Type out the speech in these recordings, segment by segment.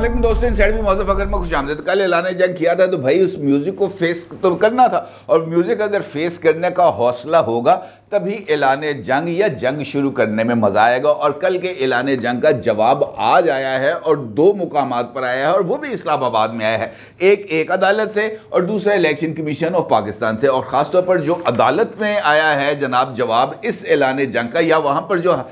अल्लाम दोस्तों इन साइड भी मौजूद अगर मैं खुश आमदेद तो कल ऐलान जंग किया था तो भाई उस म्यूज़िक को फेस तो करना था और म्यूज़िक अगर फेस करने का हौसला होगा तभी एलान जंग या जंग शुरू करने में मज़ा आएगा और कल के एलान जंग का जवाब आज आया है और दो मुकाम पर आया है और वो भी इस्लामाबाद में आया है एक एक अदालत से और दूसरा इलेक्शन कमीशन ऑफ पाकिस्तान से और ख़ासतौर पर जो अदालत में आया है जनाब जवाब इस एलान जंग का या वहाँ पर जो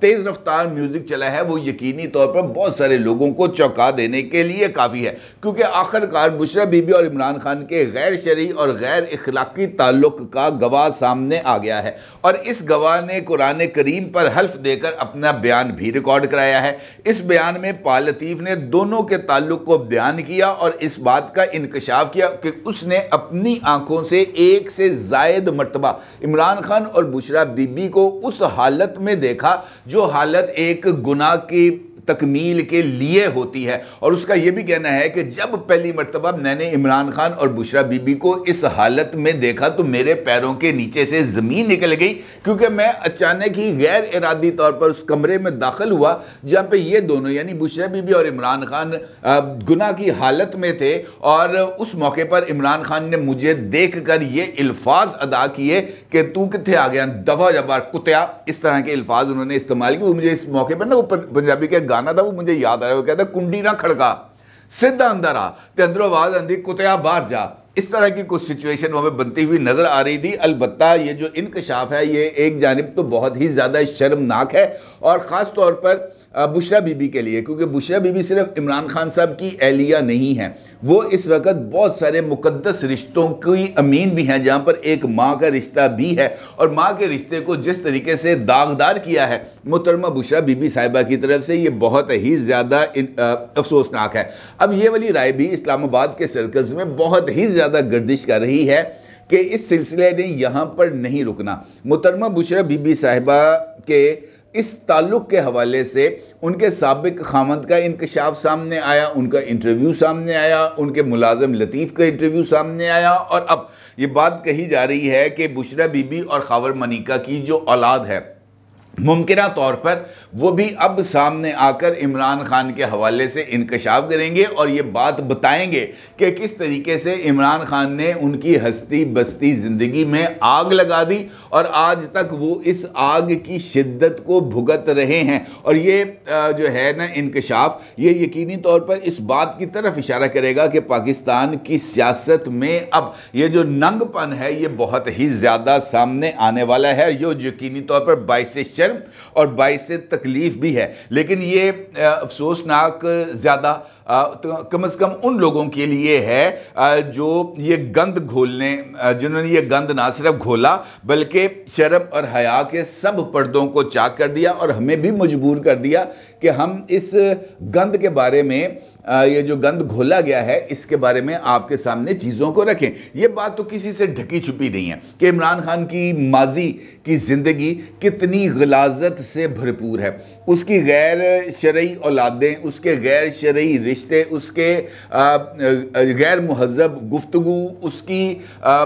तेज़ रफ्तार म्यूज़िक चला है वो यकीनी तौर पर बहुत सारे लोगों को चौंका देने के लिए काफ़ी है क्योंकि आखिरकार बुशरा बीबी और इमरान खान के गैर शरी और गैर इखलाकी ताल्लुक का गवाह सामने आ गया किया है और इस गवाह ने कुरान करीम पर हल्फ देकर अपना बयान भी रिकॉर्ड कराया है इस बयान में पालतीफ़ ने दोनों के ताल्लुक को बयान किया और इस बात का इंकशाफ किया कि उसने अपनी आंखों से एक से जायद मरतबा इमरान खान और बुशरा बीबी को उस हालत में देखा जो हालत एक गुना की तकमील के लिए होती है और उसका यह भी कहना है कि जब पहली मरतबा मैंने इमरान खान और बुशरा बीबी को इस हालत में देखा तो मेरे पैरों के नीचे से ज़मीन निकल गई क्योंकि मैं अचानक ही गैर इरादी तौर पर उस कमरे में दाखिल हुआ जहाँ पर यह दोनों यानी बुशरा बीबी और इमरान खान गुना की हालत में थे और उस मौके पर इमरान खान ने मुझे देख कर यह अल्फाज अदा किए कि तू कितने आ गया दफा जबार कुत्या इस तरह के अल्फाज उन्होंने इस्तेमाल किए मुझे इस मौके पर ना वो पंजाबी के गाना था वो मुझे याद आया वो कहता कुंडी ना खड़का सीधा अंदर आ तो अंदरों आवाज आंधी कुतिया बाहर जा इस तरह की कुछ सिचुएशन वहाँ हमें बनती हुई नज़र आ रही थी अलबत् ये जो इनकशाफ है ये एक जानब तो बहुत ही ज़्यादा शर्मनाक है और ख़ास तौर पर बुशरा बीबी के लिए क्योंकि बुशरा बीबी सिर्फ इमरान खान साहब की एहलिया नहीं है वो इस वक्त बहुत सारे मुकदस रिश्तों की अमीन भी हैं जहाँ पर एक माँ का रिश्ता भी है और माँ के रिश्ते को जिस तरीके से दागदार किया है मुतरमा बुशरा बीबी साहिबा की तरफ से ये बहुत ही ज़्यादा अफसोसनाक है अब ये वाली राय भी इस्लामाबाद के सर्कल्स में बहुत ही ज़्यादा गर्दिश कर रही है कि इस सिलसिले ने यहाँ पर नहीं रुकना मुतरमा बुशरा बीबी साहिबा के इस ताल्लुक़ के हवाले से उनके सबक खामद का इंकशाफ सामने आया उनका इंटरव्यू सामने आया उनके मुलाजम लतीफ़ का इंटरव्यू सामने आया और अब ये बात कही जा रही है कि बुशरा बीबी और खावर मनिका की जो औलाद है मुमकिन तौर पर वो भी अब सामने आकर इमरान खान के हवाले से इनकशाफ करेंगे और ये बात बताएंगे कि किस तरीके से इमरान खान ने उनकी हस्ती बस्ती ज़िंदगी में आग लगा दी और आज तक वो इस आग की शिद्दत को भुगत रहे हैं और ये जो है ना इंकशाफ ये यकीनी तौर पर इस बात की तरफ इशारा करेगा कि पाकिस्तान की सियासत में अब ये जो नंगपन है ये बहुत ही ज़्यादा सामने आने वाला है जो यकीनी तौर पर बाइस शर्म और से तकलीफ़ भी है लेकिन ये अफसोसनाक ज़्यादा तो कम से कम उन लोगों के लिए है जो ये गंद घोलने जिन्होंने ये गंद ना सिर्फ घोला बल्कि शर्म और हया के सब पर्दों को चाक कर दिया और हमें भी मजबूर कर दिया कि हम इस गंद के बारे में ये जो गंद घोला गया है इसके बारे में आपके सामने चीज़ों को रखें ये बात तो किसी से ढकी छुपी नहीं है कि इमरान खान की माजी की ज़िंदगी कितनी गलाजत से भरपूर है उसकी गैर शरय औलादें उसके गैर शरय रिश्ते उसके गैर महजब गुफ्तु उसकी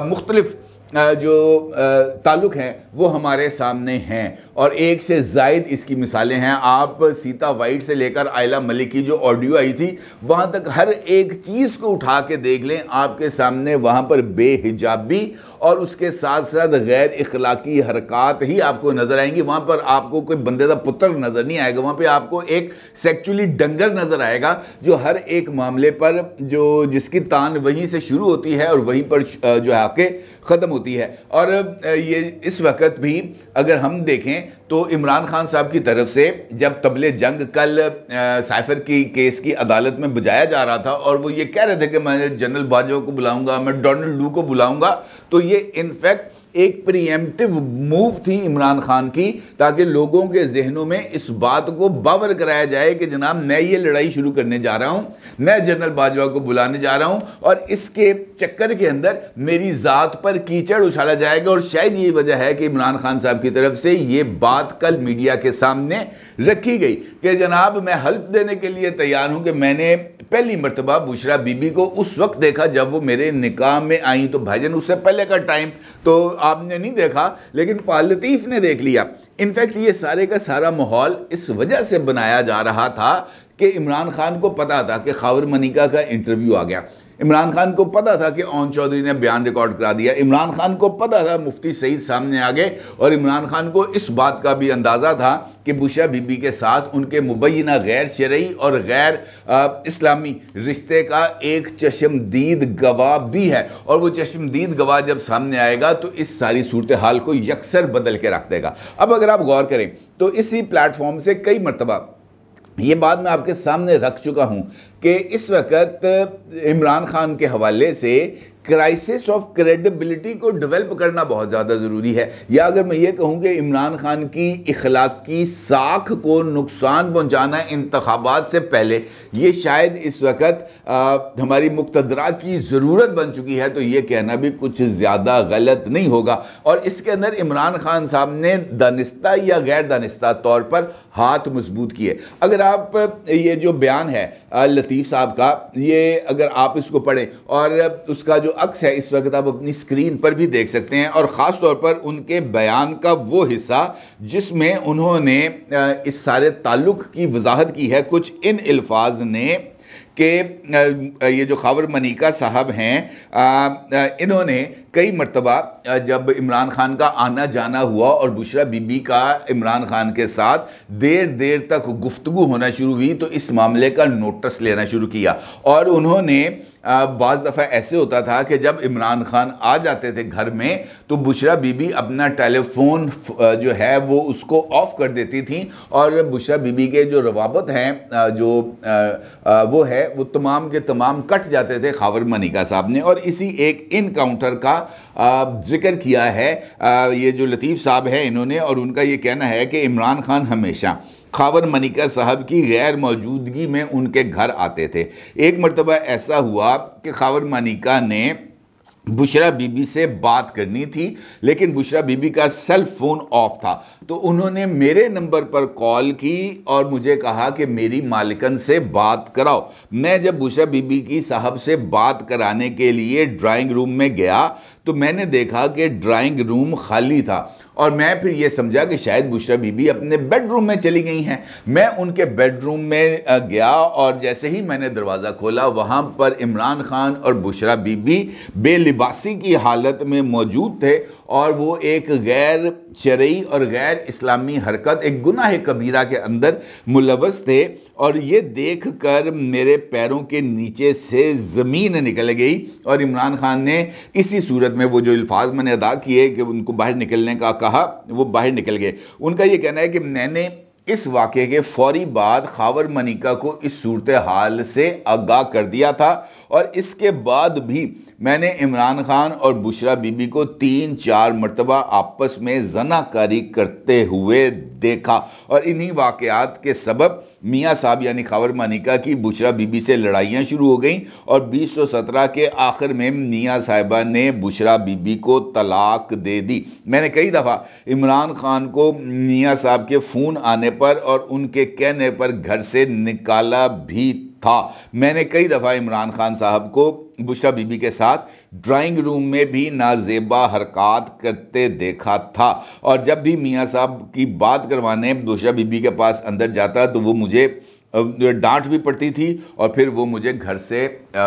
मुख्तलिफ़ जो ताल्लुक़ हैं वो हमारे सामने हैं और एक से जायद इसकी मिसालें हैं आप सीता वाइट से लेकर आयला मलिक की जो ऑडियो आई थी वहाँ तक हर एक चीज़ को उठा के देख लें आपके सामने वहाँ पर बेहिजाबी और उसके साथ साथ गैर इखलाकी हरकत ही आपको नज़र आएंगी वहाँ पर आपको कोई बंदे का पुत्र नज़र नहीं आएगा वहाँ पर आपको एक सेक्चुअली डंगर नज़र आएगा जो हर एक मामले पर जो जिसकी तान वहीं से शुरू होती है और वहीं पर जो है आपके ख़त्म होती है और ये इस वक्त भी अगर हम देखें तो इमरान खान साहब की तरफ से जब तबले जंग कल साइफर की केस की अदालत में बजाया जा रहा था और वो ये कह रहे थे कि मैं जनरल बाजवा को बुलाऊंगा मैं डोनल्ड लू को बुलाऊंगा तो ये इनफैक्ट एक प्रीएम्प्टिव मूव थी इमरान खान की ताकि लोगों के जहनों में इस बात को बावर कराया जाए कि जनाब मैं ये लड़ाई शुरू करने जा रहा हूँ मैं जनरल बाजवा को बुलाने जा रहा हूँ और इसके चक्कर के अंदर मेरी ज़ात पर कीचड़ उछाला जाएगा और शायद ये वजह है कि इमरान खान साहब की तरफ से ये बात कल मीडिया के सामने रखी गई कि जनाब मैं हल्फ देने के लिए तैयार हूँ कि मैंने पहली मरतबा बुशरा बीबी को उस वक्त देखा जब वो मेरे निकाह में आई तो भाईजन उससे पहले का टाइम तो आपने नहीं देखा लेकिन पालतीफ़ ने देख लिया इनफैक्ट ये सारे का सारा माहौल इस वजह से बनाया जा रहा था कि इमरान खान को पता था कि खावर मनिका का इंटरव्यू आ गया इमरान खान को पता था कि ओन चौधरी ने बयान रिकॉर्ड करा दिया इमरान खान को पता था मुफ्ती सईद सामने आ गए और इमरान खान को इस बात का भी अंदाज़ा था कि बुशा बीबी के साथ उनके मुबैना गैर शरयी और गैर इस्लामी रिश्ते का एक चशमदीद गवाह भी है और वो चश्मदीद गवाह जब सामने आएगा तो इस सारी सूरत हाल को यकसर बदल के रख देगा अब अगर आप गौर करें तो इसी प्लेटफॉर्म से कई मरतबा ये बात मैं आपके सामने रख चुका हूँ कि इस वक्त इमरान खान के हवाले से क्राइसिस ऑफ क्रेडिबिलिटी को डेवलप करना बहुत ज़्यादा ज़रूरी है या अगर मैं ये कहूँ कि इमरान खान की इखलाकी साख को नुकसान पहुँचाना इंतबात से पहले ये शायद इस वक्त हमारी मुक्तदरा की ज़रूरत बन चुकी है तो ये कहना भी कुछ ज़्यादा गलत नहीं होगा और इसके अंदर इमरान खान साहब ने दानिस्ता या गैर दानिस्ता तौर पर हाथ मजबूत किए अगर आप ये जो बयान है लतीफ़ साहब का ये अगर आप इसको पढ़ें और उसका जो जो अक्स है इस वक्त आप अपनी स्क्रीन पर भी देख सकते हैं और ख़ास तौर पर उनके बयान का वो हिस्सा जिसमें उन्होंने इस सारे ताल्लुक़ की वजाहत की है कुछ इन अल्फाज ने कि ये जो खावर मनिका साहब हैं इन्होंने कई मरतबा जब इमरान खान का आना जाना हुआ और बुशरा बीबी का इमरान खान के साथ देर देर तक गुफ्तु होना शुरू हुई तो इस मामले का नोटिस लेना शुरू किया और उन्होंने बाज़ दफ़ा ऐसे होता था कि जब इमरान खान आ जाते थे घर में तो बुशरा बीबी अपना टेलीफोन जो है वो उसको ऑफ़ कर देती थी और बुशरा बीबी के जो रवाबत हैं जो वो है वो तमाम के तमाम कट जाते थे खावर मनिका साहब ने और इसी एक इनकाउंटर का जिक्र किया है ये जो लतीफ़ साहब हैं इन्होंने और उनका ये कहना है कि इमरान खान हमेशा खावर मनिका साहब की गैर मौजूदगी में उनके घर आते थे एक मरतबा ऐसा हुआ कि खावर मनिका ने बुशरा बीबी से बात करनी थी लेकिन बुशरा बीबी का सेल फ़ोन ऑफ था तो उन्होंने मेरे नंबर पर कॉल की और मुझे कहा कि मेरी मालिकन से बात कराओ मैं जब बुशरा बीबी की साहब से बात कराने के लिए ड्राइंग रूम में गया तो मैंने देखा कि ड्राइंग रूम खाली था और मैं फिर ये समझा कि शायद बुशरा बीबी अपने बेडरूम में चली गई हैं मैं उनके बेडरूम में गया और जैसे ही मैंने दरवाज़ा खोला वहाँ पर इमरान खान और बुशरा बीबी बेलिबासी की हालत में मौजूद थे और वो एक गैर चरई और गैर इस्लामी हरकत एक गुनाह कबीरा के अंदर मुलवस थे और ये देख कर मेरे पैरों के नीचे से ज़मीन निकल गई और इमरान खान ने इसी सूरत में वो जो अल्फाज मैंने अदा किए कि उनको बाहर निकलने का कहा वो बाहर निकल गए उनका ये कहना है कि मैंने इस वाक़े के फौरी बाद खावर मनिका को इस सूरत हाल से आगाह कर दिया था और इसके बाद भी मैंने इमरान खान और बुशरा बीबी को तीन चार मरतबा आपस में जनाकारी करते हुए देखा और इन्हीं वाक़ात के सबब मियाँ साहब यानी खबर मानिका की बुशरा बीबी से लड़ाइयाँ शुरू हो गईं और 2017 के आखिर में मियाँ साहिबा ने बुशरा बीबी को तलाक दे दी मैंने कई दफ़ा इमरान खान को मियाँ साहब के फ़ोन आने पर और उनके कहने पर घर से निकाला भी था मैंने कई दफ़ा इमरान खान साहब को बुशरा बीबी के साथ ड्राइंग रूम में भी नाजेबा हरकत करते देखा था और जब भी मियाँ साहब की बात करवाने बुशरा बीबी के पास अंदर जाता तो वो मुझे डांट भी पड़ती थी और फिर वो मुझे घर से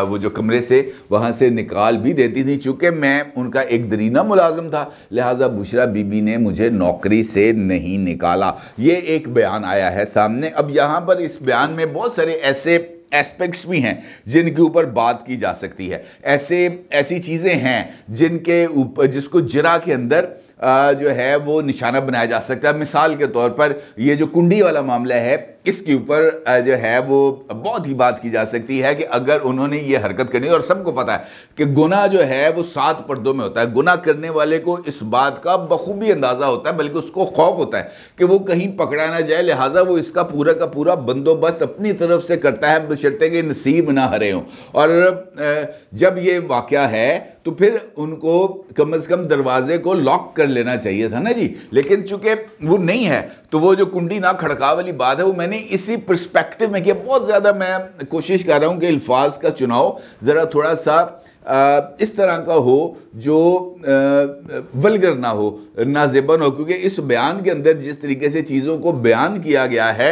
वो जो कमरे से वहाँ से निकाल भी देती थी चूँकि मैं उनका एक दरीना मुलाजम था लिहाजा बुशरा बीबी ने मुझे नौकरी से नहीं निकाला ये एक बयान आया है सामने अब यहाँ पर इस बयान में बहुत सारे ऐसे एस्पेक्ट्स भी हैं जिनके ऊपर बात की जा सकती है ऐसे ऐसी चीज़ें हैं जिनके ऊपर जिसको जिरा के अंदर जो है वो निशाना बनाया जा सकता है मिसाल के तौर पर ये जो कुंडी वाला मामला है इसके ऊपर जो है वो बहुत ही बात की जा सकती है कि अगर उन्होंने ये हरकत करनी और सबको पता है कि गुना जो है वो सात पर्दों में होता है गुना करने वाले को इस बात का बखूबी अंदाज़ा होता है बल्कि उसको खौफ होता है कि वो कहीं पकड़ा ना जाए लिहाजा वो इसका पूरा का पूरा बंदोबस्त अपनी तरफ से करता है बशर्ते कि नसीब ना हरे हों और जब ये वाक़ है तो फिर उनको कम से कम दरवाजे को लॉक कर लेना चाहिए था ना जी लेकिन चूंकि वो नहीं है तो वो जो कुंडी ना खड़का वाली बात है वो मैंने इसी परस्पेक्टिव में किया बहुत ज़्यादा मैं कोशिश कर रहा हूँ कि अल्फाज का चुनाव ज़रा थोड़ा सा आ, इस तरह का हो जो वलगर ना हो नाजेबन हो क्योंकि इस बयान के अंदर जिस तरीके से चीज़ों को बयान किया गया है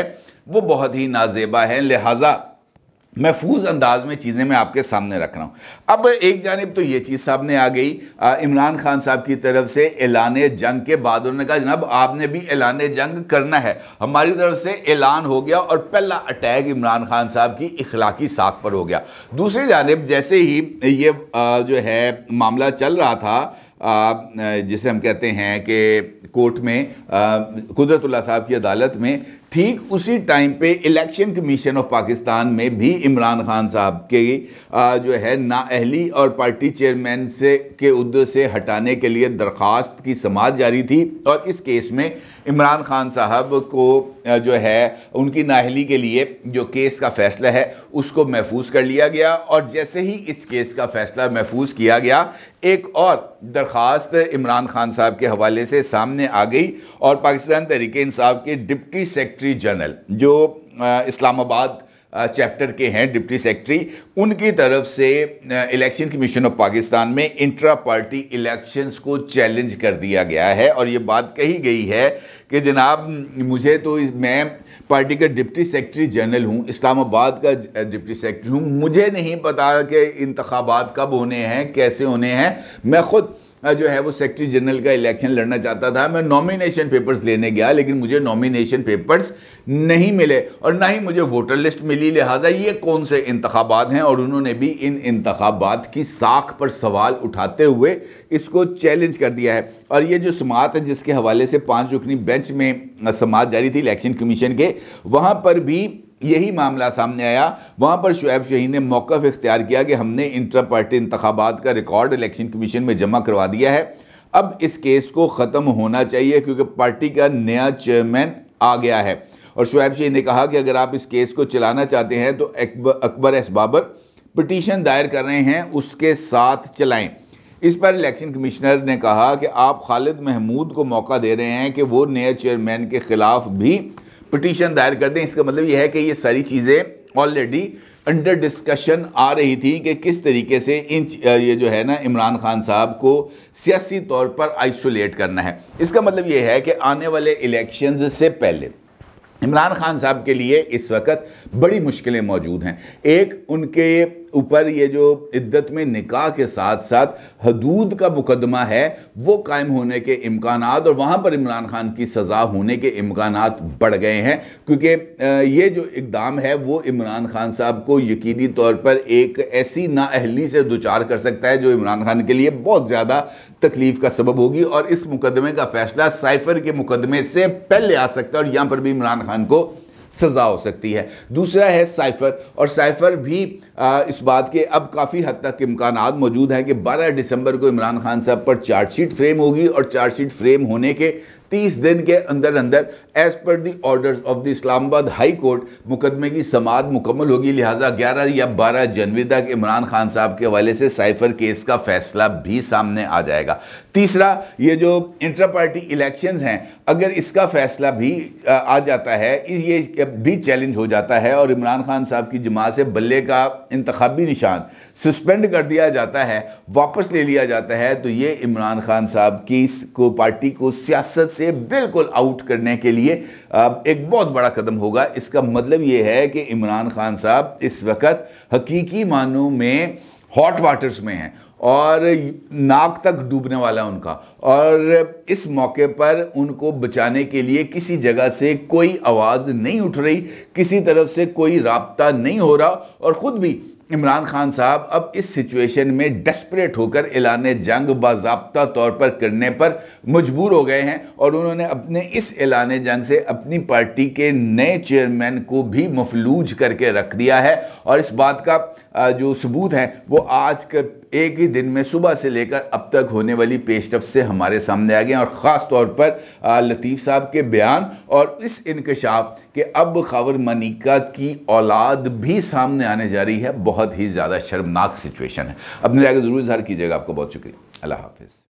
वो बहुत ही नाजेबा है लिहाजा महफूज अंदाज में चीज़ें मैं आपके सामने रख रहा हूँ अब एक जानब तो ये चीज़ सामने आ गई इमरान खान साहब की तरफ से ऐलान जंग के बाद उन्होंने कहा जनाब आपने भी ऐलान जंग करना है हमारी तरफ से ऐलान हो गया और पहला अटैक इमरान खान साहब की इखलाकी साख पर हो गया दूसरी जानब जैसे ही ये जो है मामला चल रहा था जिसे हम कहते हैं कि कोर्ट में कुदरतुल्ला साहब की अदालत में ठीक उसी टाइम पे इलेक्शन कमीशन ऑफ पाकिस्तान में भी इमरान खान साहब के जो है नाअहली और पार्टी चेयरमैन से के उदे से हटाने के लिए दरख्वास्त की समाज जारी थी और इस केस में इमरान खान साहब को जो है उनकी नाअहली के लिए जो केस का फैसला है उसको महफूज कर लिया गया और जैसे ही इस केस का फैसला महफूज किया गया एक और दरख्वास्त इमरान खान साहब के हवाले से सामने आ गई और पाकिस्तान तहरीक इंसाफ के डिप्टी सेक्रेटरी सेक्रेटरी जनरल जो इस्लामाबाद चैप्टर के हैं डिप्टी सेक्रेटरी उनकी तरफ से इलेक्शन कमीशन ऑफ पाकिस्तान में इंट्रा पार्टी इलेक्शंस को चैलेंज कर दिया गया है और ये बात कही गई है कि जनाब मुझे तो मैं पार्टी का डिप्टी सेक्रेटरी जनरल हूँ इस्लामाबाद का डिप्टी सेक्रेटरी हूँ मुझे नहीं पता कि इंतबात कब होने हैं कैसे होने हैं मैं खुद जो है वो सेक्रेटरी जनरल का इलेक्शन लड़ना चाहता था मैं नॉमिनेशन पेपर्स लेने गया लेकिन मुझे नॉमिनेशन पेपर्स नहीं मिले और ना ही मुझे वोटर लिस्ट मिली लिहाजा ये कौन से इंतबात हैं और उन्होंने भी इन इंतबात की साख पर सवाल उठाते हुए इसको चैलेंज कर दिया है और ये जो समात है जिसके हवाले से पाँच रुकनी बेंच में समात जारी थी इलेक्शन कमीशन के वहाँ पर भी यही मामला सामने आया वहाँ पर शुएब शहीन ने मौक़ इख्तियार किया कि हमने इंटर पार्टी इंतबात का रिकॉर्ड इलेक्शन कमीशन में जमा करवा दिया है अब इस केस को ख़त्म होना चाहिए क्योंकि पार्टी का नया चेयरमैन आ गया है और शुएब शहीन ने कहा कि अगर आप इस केस को चलाना चाहते हैं तो अकबर एस बाबर पटिशन दायर कर रहे हैं उसके साथ चलाएँ इस पर इलेक्शन कमिश्नर ने कहा कि आप खालिद महमूद को मौका दे रहे हैं कि वो नए चेयरमैन के ख़िलाफ़ भी पटिशन दायर कर दें इसका मतलब यह है कि ये सारी चीज़ें ऑलरेडी अंडर डिस्कशन आ रही थी कि किस तरीके से इन ये जो है ना इमरान खान साहब को सियासी तौर पर आइसोलेट करना है इसका मतलब ये है कि आने वाले इलेक्शन से पहले इमरान खान साहब के लिए इस वक्त बड़ी मुश्किलें मौजूद हैं एक उनके ऊपर ये जो इद्दत में निकाह के साथ साथ हदूद का मुकदमा है वो कायम होने के इम्कान और वहाँ पर इमरान खान की सज़ा होने के इम्कान बढ़ गए हैं क्योंकि ये जो इकदाम है वो इमरान खान साहब को यकीनी तौर पर एक ऐसी नाअहली से दोचार कर सकता है जो इमरान खान के लिए बहुत ज़्यादा तकलीफ का सबब होगी और इस मुकदमे का फैसला साइफर के मुकदमे से पहले आ सकता है और यहाँ पर भी इमरान खान को सज़ा हो सकती है दूसरा है साइफर और साइफर भी आ, इस बात के अब काफ़ी हद तक इम्कान मौजूद हैं कि 12 दिसंबर को इमरान खान साहब पर चार्जशीट फ्रेम होगी और चार्जशीट फ्रेम होने के तीस दिन के अंदर अंदर एज पर दी of the Islamabad high court मुकदमे की समात मुकम्मल होगी लिहाजा ग्यारह या बारह जनवरी तक इमरान खान साहब के हवाले से साइफर केस का फैसला भी सामने आ जाएगा तीसरा ये जो इंटर पार्टी इलेक्शन हैं अगर इसका फैसला भी आ जाता है ये भी चैलेंज हो जाता है और इमरान खान साहब की जमात से बल्ले का इंतबी निशान सस्पेंड कर दिया जाता है वापस ले लिया जाता है तो ये इमरान खान साहब की को पार्टी को सियासत से से बिल्कुल आउट करने के लिए एक बहुत बड़ा कदम होगा इसका मतलब ये है कि इमरान खान साहब इस वक्त हकीकी मानों में हॉट वाटर्स में हैं और नाक तक डूबने वाला उनका और इस मौके पर उनको बचाने के लिए किसी जगह से कोई आवाज़ नहीं उठ रही किसी तरफ से कोई रबता नहीं हो रहा और ख़ुद भी इमरान खान साहब अब इस सिचुएशन में डेस्परेट होकर ऐलान जंग बाबा तौर पर करने पर मजबूर हो गए हैं और उन्होंने अपने इस ऐलान जंग से अपनी पार्टी के नए चेयरमैन को भी मफलूज करके रख दिया है और इस बात का जो सबूत है वो आज के एक ही दिन में सुबह से लेकर अब तक होने वाली पेशरफ से हमारे सामने आ गए और ख़ास तौर पर लतीफ़ साहब के बयान और इस इनकशाफ के अब खबर मनिका की औलाद भी सामने आने जा रही है बहुत ही ज़्यादा शर्मनाक सिचुएशन है अपने आगे ज़रूर इजहार कीजिएगा आपको बहुत शुक्रिया अल्लाह हाफिज़